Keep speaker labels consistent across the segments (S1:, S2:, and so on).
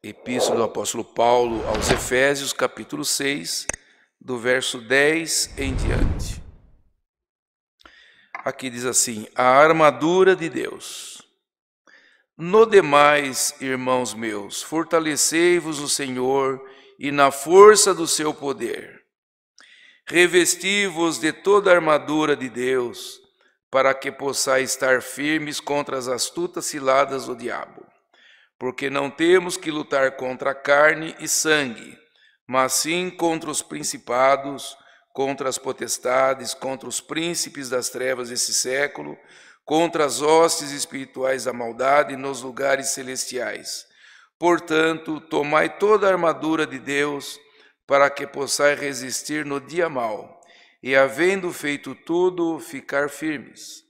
S1: Epístola do apóstolo Paulo aos Efésios, capítulo 6, do verso 10 em diante. Aqui diz assim: a armadura de Deus. No demais, irmãos meus, fortalecei-vos no Senhor e na força do seu poder. Revesti-vos de toda a armadura de Deus, para que possais estar firmes contra as astutas ciladas do diabo porque não temos que lutar contra carne e sangue, mas sim contra os principados, contra as potestades, contra os príncipes das trevas desse século, contra as hostes espirituais da maldade nos lugares celestiais. Portanto, tomai toda a armadura de Deus, para que possais resistir no dia mau, e havendo feito tudo, ficar firmes.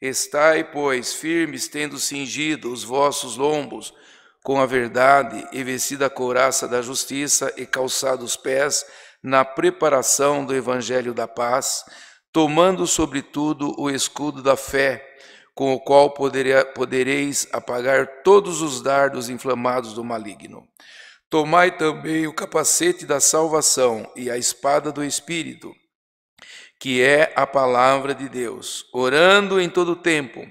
S1: Estai, pois, firmes, tendo cingido os vossos lombos com a verdade e vestida a couraça da justiça e calçado os pés na preparação do evangelho da paz, tomando sobretudo o escudo da fé, com o qual poderia, podereis apagar todos os dardos inflamados do maligno. Tomai também o capacete da salvação e a espada do espírito, que é a palavra de Deus, orando em todo tempo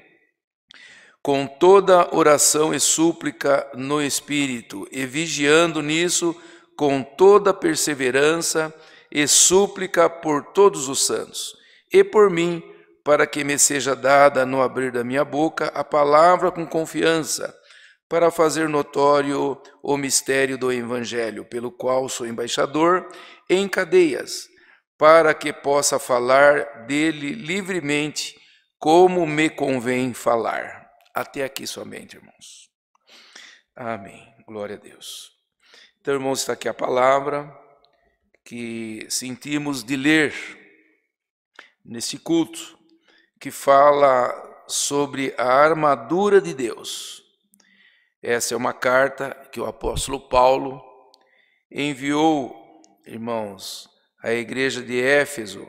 S1: com toda oração e súplica no Espírito, e vigiando nisso com toda perseverança e súplica por todos os santos, e por mim, para que me seja dada no abrir da minha boca a palavra com confiança, para fazer notório o mistério do Evangelho, pelo qual sou embaixador em cadeias, para que possa falar dele livremente, como me convém falar. Até aqui somente, irmãos. Amém. Glória a Deus. Então, irmãos, está aqui a palavra que sentimos de ler nesse culto, que fala sobre a armadura de Deus. Essa é uma carta que o apóstolo Paulo enviou, irmãos, à igreja de Éfeso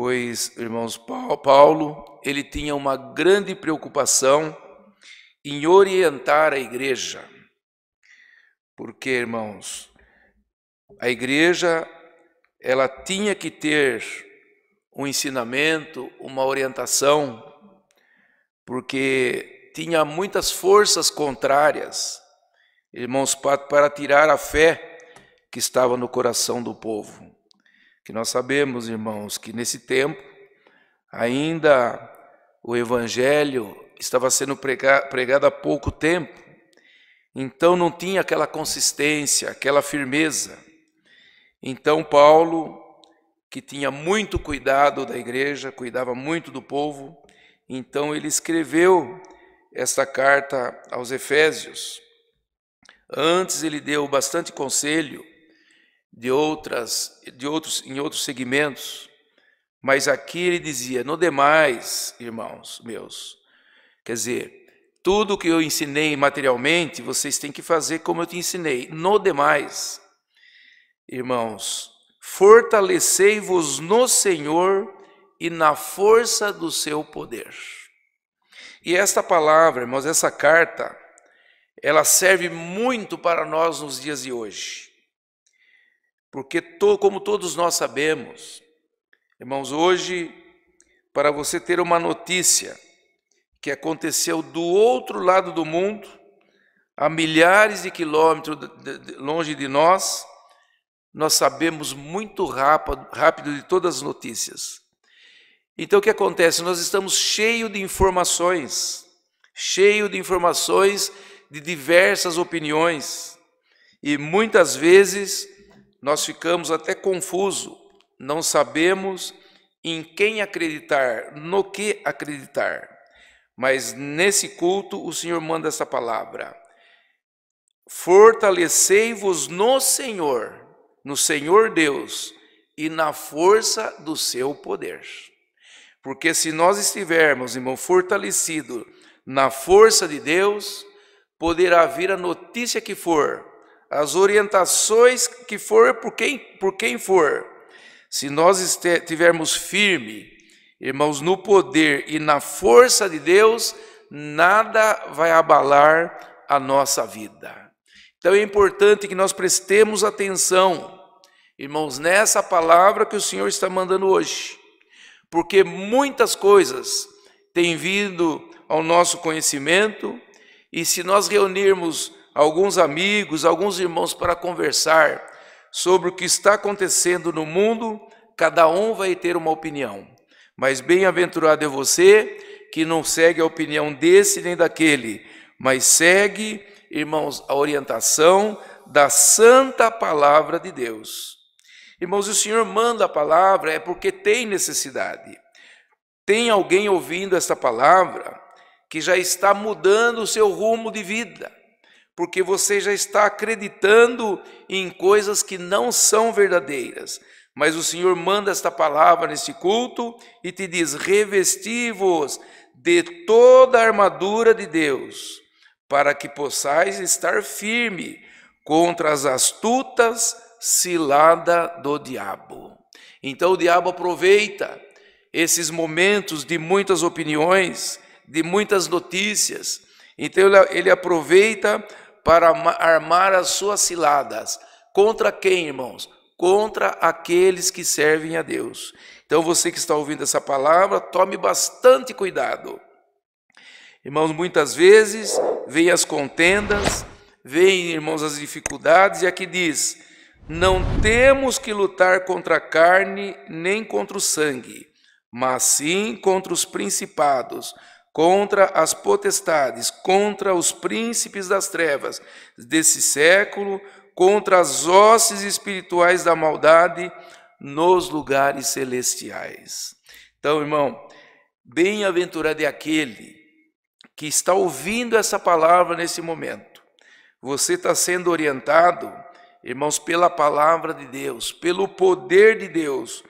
S1: pois, irmãos, Paulo, ele tinha uma grande preocupação em orientar a igreja. Porque, irmãos, a igreja ela tinha que ter um ensinamento, uma orientação, porque tinha muitas forças contrárias, irmãos, para tirar a fé que estava no coração do povo que nós sabemos, irmãos, que nesse tempo ainda o evangelho estava sendo pregado há pouco tempo, então não tinha aquela consistência, aquela firmeza. Então Paulo, que tinha muito cuidado da igreja, cuidava muito do povo, então ele escreveu esta carta aos Efésios. Antes ele deu bastante conselho de outras, de outros, em outros segmentos, mas aqui ele dizia: no demais, irmãos meus, quer dizer, tudo que eu ensinei materialmente, vocês têm que fazer como eu te ensinei. No demais, irmãos, fortalecei-vos no Senhor e na força do seu poder. E esta palavra, irmãos, essa carta, ela serve muito para nós nos dias de hoje. Porque, to, como todos nós sabemos, irmãos, hoje, para você ter uma notícia que aconteceu do outro lado do mundo, a milhares de quilômetros longe de nós, nós sabemos muito rápido, rápido de todas as notícias. Então o que acontece? Nós estamos cheios de informações, cheio de informações de diversas opiniões. E muitas vezes nós ficamos até confuso, não sabemos em quem acreditar, no que acreditar. Mas nesse culto o Senhor manda essa palavra: Fortalecei-vos no Senhor, no Senhor Deus e na força do seu poder. Porque se nós estivermos, irmão, fortalecido na força de Deus, poderá vir a notícia que for, as orientações que for por quem, por quem for. Se nós estivermos firme, irmãos, no poder e na força de Deus, nada vai abalar a nossa vida. Então é importante que nós prestemos atenção, irmãos, nessa palavra que o Senhor está mandando hoje, porque muitas coisas têm vindo ao nosso conhecimento e se nós reunirmos alguns amigos, alguns irmãos para conversar sobre o que está acontecendo no mundo, cada um vai ter uma opinião. Mas bem-aventurado é você que não segue a opinião desse nem daquele, mas segue, irmãos, a orientação da santa palavra de Deus. Irmãos, o Senhor manda a palavra é porque tem necessidade. Tem alguém ouvindo essa palavra que já está mudando o seu rumo de vida, porque você já está acreditando em coisas que não são verdadeiras. Mas o Senhor manda esta palavra nesse culto e te diz: revesti-vos de toda a armadura de Deus, para que possais estar firme contra as astutas cilada do diabo. Então o diabo aproveita esses momentos de muitas opiniões, de muitas notícias. Então ele aproveita para armar as suas ciladas. Contra quem, irmãos? Contra aqueles que servem a Deus. Então, você que está ouvindo essa palavra, tome bastante cuidado. Irmãos, muitas vezes vêm as contendas, vêm, irmãos, as dificuldades, e aqui diz: não temos que lutar contra a carne nem contra o sangue, mas sim contra os principados contra as potestades, contra os príncipes das trevas desse século, contra as hostes espirituais da maldade nos lugares celestiais. Então, irmão, bem-aventurado é aquele que está ouvindo essa palavra nesse momento. Você está sendo orientado, irmãos, pela palavra de Deus, pelo poder de Deus.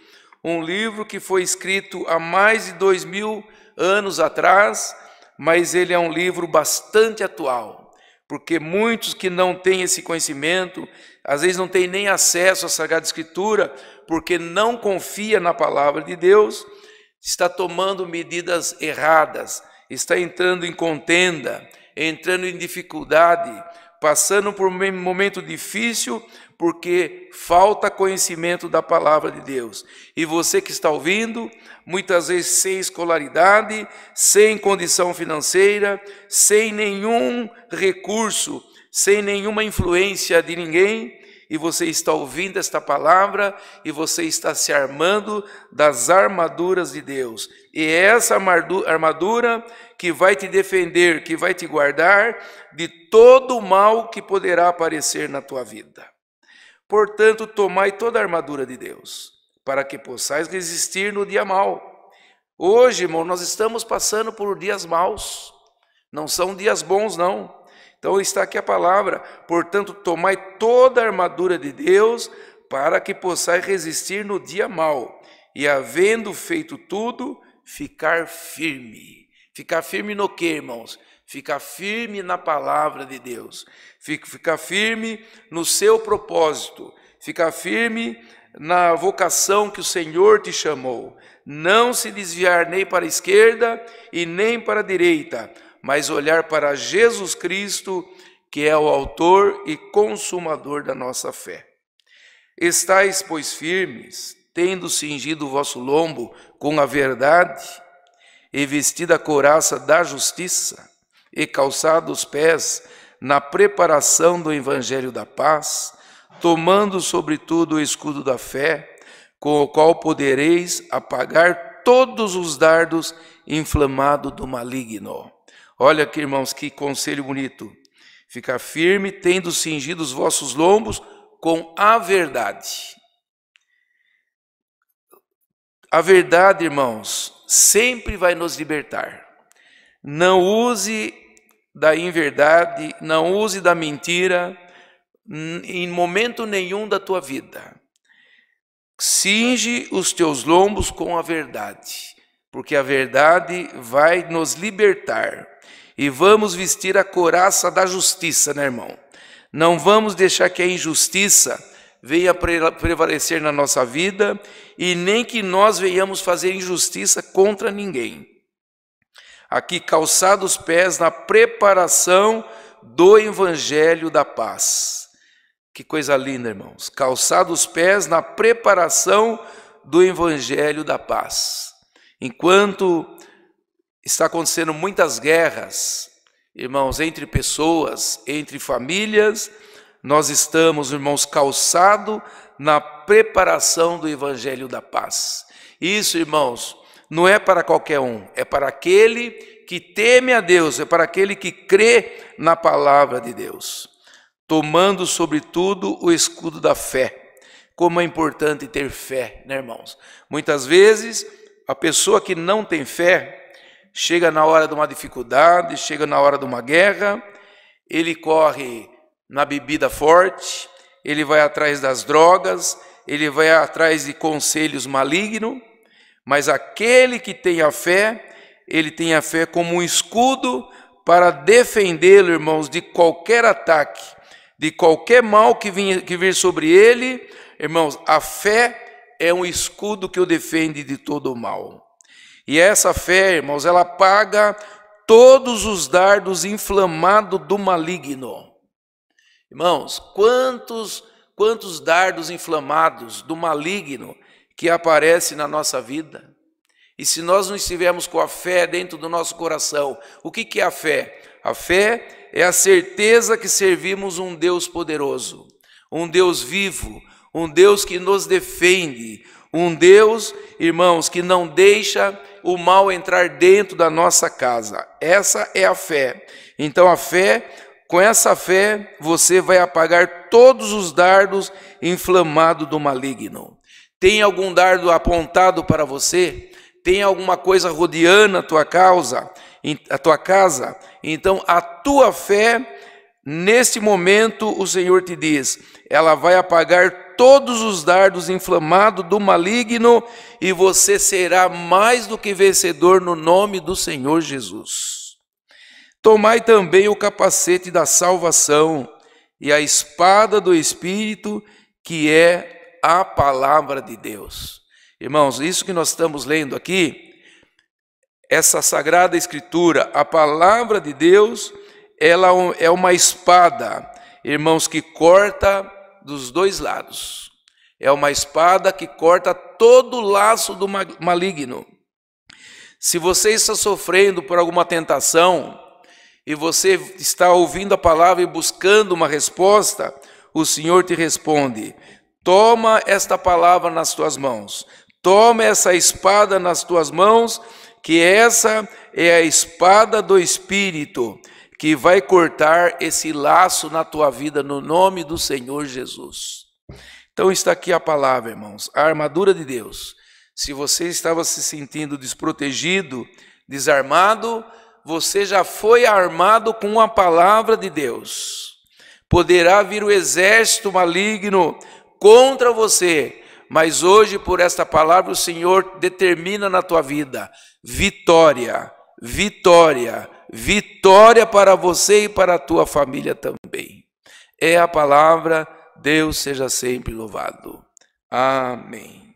S1: Um livro que foi escrito há mais de dois mil anos anos atrás, mas ele é um livro bastante atual, porque muitos que não têm esse conhecimento, às vezes não têm nem acesso à Sagrada Escritura, porque não confia na palavra de Deus, está tomando medidas erradas, está entrando em contenda, entrando em dificuldade, passando por um momento difícil, porque falta conhecimento da palavra de Deus. E você que está ouvindo, muitas vezes sem escolaridade, sem condição financeira, sem nenhum recurso, sem nenhuma influência de ninguém, e você está ouvindo esta palavra e você está se armando das armaduras de Deus. E é essa armadura que vai te defender, que vai te guardar de todo o mal que poderá aparecer na tua vida. Portanto, tomai toda a armadura de Deus, para que possais resistir no dia mau. Hoje, irmão, nós estamos passando por dias maus, não são dias bons, não. Então está aqui a palavra, portanto, tomai toda a armadura de Deus, para que possais resistir no dia mau, e havendo feito tudo, ficar firme. Ficar firme no que, irmãos? Fica firme na palavra de Deus, ficar firme no seu propósito, ficar firme na vocação que o Senhor te chamou, não se desviar nem para a esquerda e nem para a direita, mas olhar para Jesus Cristo, que é o autor e consumador da nossa fé. Estais, pois, firmes, tendo cingido o vosso lombo com a verdade e vestida a couraça da justiça, e calçado os pés na preparação do evangelho da paz, tomando sobretudo o escudo da fé, com o qual podereis apagar todos os dardos inflamados do maligno. Olha que irmãos, que conselho bonito. Fica firme, tendo cingido os vossos lombos com a verdade. A verdade, irmãos, sempre vai nos libertar. Não use da inverdade, não use da mentira em momento nenhum da tua vida. Cinge os teus lombos com a verdade, porque a verdade vai nos libertar. E vamos vestir a coraça da justiça, né, irmão? Não vamos deixar que a injustiça venha prevalecer na nossa vida e nem que nós venhamos fazer injustiça contra ninguém aqui calçado os pés na preparação do evangelho da paz. Que coisa linda, irmãos. Calçado os pés na preparação do evangelho da paz. Enquanto está acontecendo muitas guerras, irmãos, entre pessoas, entre famílias, nós estamos, irmãos, calçado na preparação do evangelho da paz. Isso, irmãos, não é para qualquer um, é para aquele que teme a Deus, é para aquele que crê na palavra de Deus, tomando sobretudo o escudo da fé. Como é importante ter fé, né, irmãos? Muitas vezes a pessoa que não tem fé chega na hora de uma dificuldade, chega na hora de uma guerra, ele corre na bebida forte, ele vai atrás das drogas, ele vai atrás de conselhos malignos, mas aquele que tem a fé, ele tem a fé como um escudo para defendê-lo, irmãos, de qualquer ataque, de qualquer mal que vir, que vir sobre ele. Irmãos, a fé é um escudo que o defende de todo o mal. E essa fé, irmãos, ela paga todos os dardos inflamados do maligno. Irmãos, quantos quantos dardos inflamados do maligno que aparece na nossa vida. E se nós não estivermos com a fé dentro do nosso coração, o que, é a fé? A fé é a certeza que servimos um Deus poderoso, um Deus vivo, um Deus que nos defende, um Deus, irmãos, que não deixa o mal entrar dentro da nossa casa. Essa é a fé. Então a fé, com essa fé, você vai apagar todos os dardos inflamados do maligno. Tem algum dardo apontado para você? Tem alguma coisa rodeando a tua causa, a tua casa? Então a tua fé neste momento o Senhor te diz, ela vai apagar todos os dardos inflamados do maligno e você será mais do que vencedor no nome do Senhor Jesus. Tomai também o capacete da salvação e a espada do espírito, que é a palavra de Deus. Irmãos, isso que nós estamos lendo aqui, essa sagrada escritura, a palavra de Deus, ela é, é uma espada, irmãos, que corta dos dois lados. É uma espada que corta todo o laço do maligno. Se você está sofrendo por alguma tentação e você está ouvindo a palavra e buscando uma resposta, o Senhor te responde: Toma esta palavra nas tuas mãos, toma essa espada nas tuas mãos, que essa é a espada do Espírito, que vai cortar esse laço na tua vida, no nome do Senhor Jesus. Então está aqui a palavra, irmãos, a armadura de Deus. Se você estava se sentindo desprotegido, desarmado, você já foi armado com a palavra de Deus. Poderá vir o exército maligno contra você, mas hoje, por esta palavra, o Senhor determina na tua vida vitória, vitória, vitória para você e para a tua família também. É a palavra, Deus seja sempre louvado. Amém.